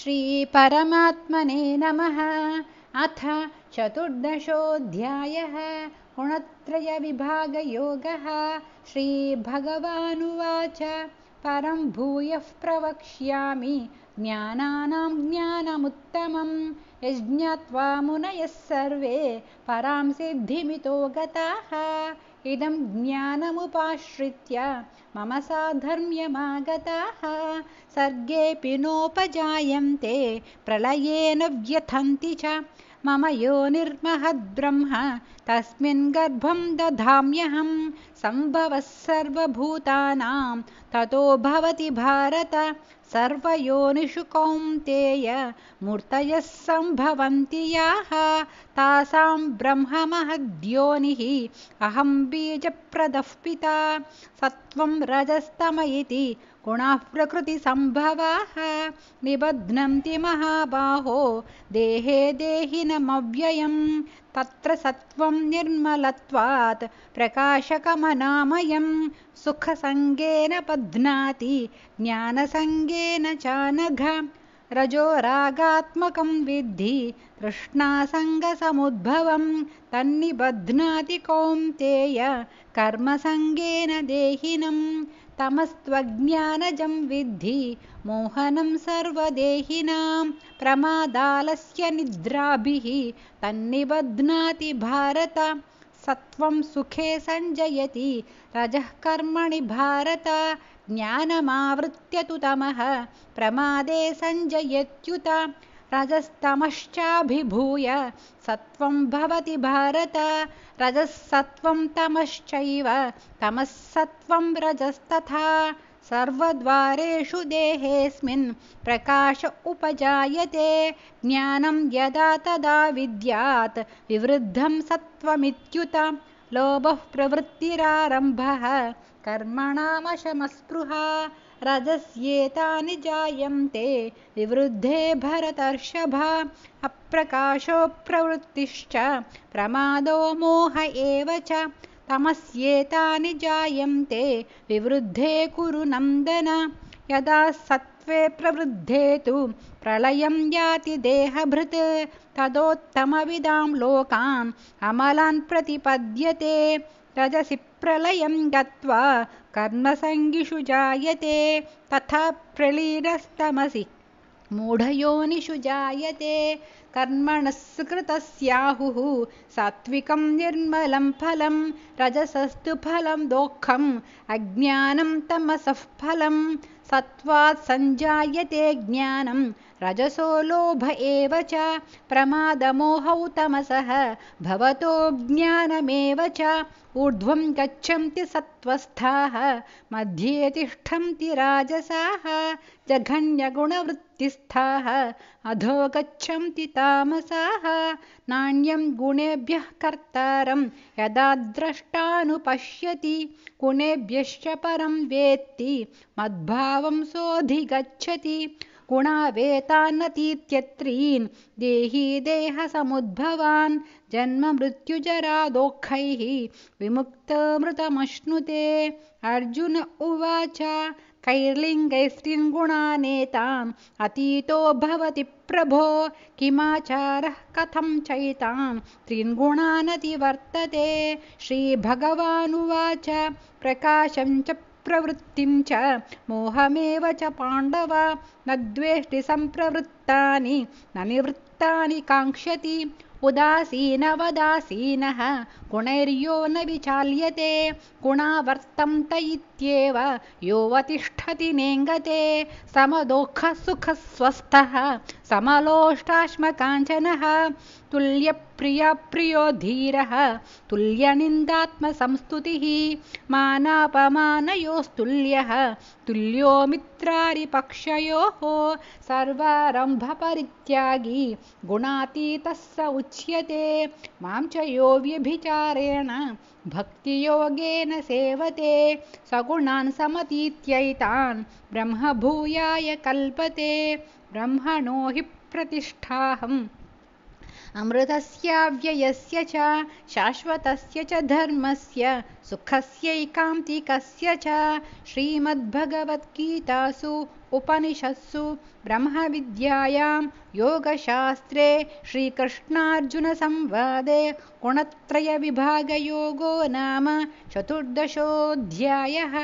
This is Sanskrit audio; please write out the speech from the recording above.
श्रीपरमात्मने नमः अथ चतुर्दशोऽध्यायः गुणत्रयविभागयोगः श्रीभगवानुवाच परं भूयः प्रवक्ष्यामि ज्ञानानां ज्ञानमुत्तमं यज्ञत्वा मुनयः सर्वे परां सिद्धिमितो गताः इदं ज्ञानमुपाश्रित्य मम साधर्म्यमागताः सर्गेऽपि नोपजायन्ते प्रलयेन व्यथन्ति च मम यो निर्महद्ब्रह्म तस्मिन् गर्भं दधाम्यहं सम्भवः सर्वभूतानां ततो भवति भारत सर्वयोनिशुकौन्तेय मूर्तयः सम्भवन्ति याः तासाम् ब्रह्ममहद्योनिः अहम् बीजप्रदः पिता सत्त्वम् रजस्तमयिति गुणाः प्रकृतिसम्भवाः निबध्नन्ति महाबाहो देहे देहिनमव्ययम् तत्र सत्त्वम् निर्मलत्वात् प्रकाशकमनामयम् सुखसङ्गेन बध्नाति ज्ञानसङ्गेन चानघ रजो रागात्मकम् विद्धि तृष्णासङ्गसमुद्भवम् तन्निबध्नाति कौन्तेय कर्मसङ्गेन देहिनम् तमस्त्वज्ञानजं विद्धि मोहनं सर्वदेहिनां प्रमादालस्य निद्राभिः तन्निबध्नाति भारत सत्वं सुखे सञ्जयति रजः कर्मणि भारत ज्ञानमावृत्यतु तमः प्रमादे सञ्जयत्युत रजस्तमश्चाभिभूय सत्वं भवति भारत रजस्सत्त्वं तमश्चैव तमस्सत्त्वम् रजस्तथा सर्वद्वारेषु देहेऽस्मिन् प्रकाश उपजायते ज्ञानं यदा तदा विद्यात् विवृद्धं सत्त्वमित्युत लोभः प्रवृत्तिरारम्भः कर्मणामशमस्पृहा रजस्येतानि जायन्ते विवृद्धे भरतर्षभा अप्रकाशो प्रवृत्तिश्च प्रमादो मोह एव च तमस्येतानि जायन्ते विवृद्धे कुरु नन्दन यदा सत्त्वे प्रवृद्धे तु प्रलयम् याति देहभृत् तदोत्तमविदां लोकाम् अमलान् प्रतिपद्यते रजसि प्रलयम् गत्वा कर्मसङ्गिषु जायते तथा प्रलीनस्तमसि मूढयोनिषु जायते कर्मणस्कृतस्याहुः सात्विकं निर्मलं फलं रजसस्तु फलं दोःखम् अज्ञानं तमसः फलं सत्त्वात् सञ्जायते ज्ञानं रजसो लोभ एव च प्रमादमोहौ तमसः भवतो ज्ञानमेव च ऊर्ध्वं गच्छन्ति सत्त्वस्थाः मध्ये तिष्ठन्ति राजसाः जघन्यगुणवृत्ति स्थाः अधो गच्छन्ति तामसाः नान्यम् गुणेभ्यः कर्तारम् यदा द्रष्टानुपश्यति गुणेभ्यश्च परं वेत्ति मद्भावम् सोऽधिगच्छति गुणा देही देहसमुद्भवान् जन्म मृत्युजरा दोःखैः विमुक्तमृतमश्नुते अर्जुन उवाच कैर्लिङ्गैस्त्रिङ्गुणानेताम् अतीतो भवति प्रभो किमाचारः कथम् चैताम् वर्तते श्रीभगवानुवाच प्रकाशं च प्रवृत्तिं च मोहमेव च पाण्डव न द्वेष्टिसम्प्रवृत्तानि न निवृत्तानि काङ्क्षति उदासीन उदासीनवदासीनः गुणैर्यो न विचाल्यते गुणावर्तन्त इत्येव यो वतिष्ठति नेङ्गते समदुःखसुखस्वस्थः समलोष्टाश्मकाञ्चनः तुल्य प्रियप्रियो धीरः तुल्यनिन्दात्मसंस्तुतिः मानापमानयोस्तुल्यः तुल्यो मित्रारिपक्षयोः सर्वारम्भपरित्यागी गुणातीतः स उच्यते मां च यो व्यभिचारेण भक्तियोगेन सेवते सगुणान् समतीत्यैतान् ब्रह्मभूयाय कल्पते ब्रह्मणो हि प्रतिष्ठाहम् अमृतस्याव्ययस्य च शाश्वतस्य च धर्मस्य सुखस्यैकान्तिकस्य च श्रीमद्भगवद्गीतासु उपनिषत्सु ब्रह्मविद्यायां योगशास्त्रे श्रीकृष्णार्जुनसंवादे गुणत्रयविभागयोगो नाम चतुर्दशोऽध्यायः